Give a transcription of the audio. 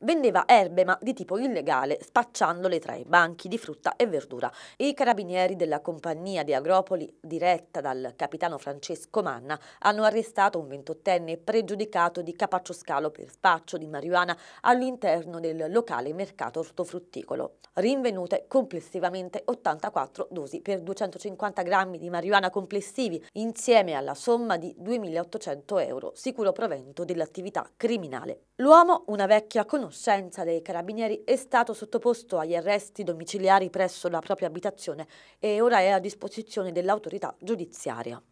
vendeva erbe ma di tipo illegale spacciandole tra i banchi di frutta e verdura. I carabinieri della compagnia di Agropoli diretta dal capitano Francesco Manna hanno arrestato un ventottenne pregiudicato di capaccio scalo per spaccio di marijuana all'interno del locale mercato ortofrutticolo. Rinvenute complessivamente 84 dosi per 250 grammi di marijuana complessivi insieme alla somma di 2.800 euro, sicuro provento dell'attività criminale. L'uomo, una vecchia conoscenza conoscenza dei carabinieri è stato sottoposto agli arresti domiciliari presso la propria abitazione e ora è a disposizione dell'autorità giudiziaria.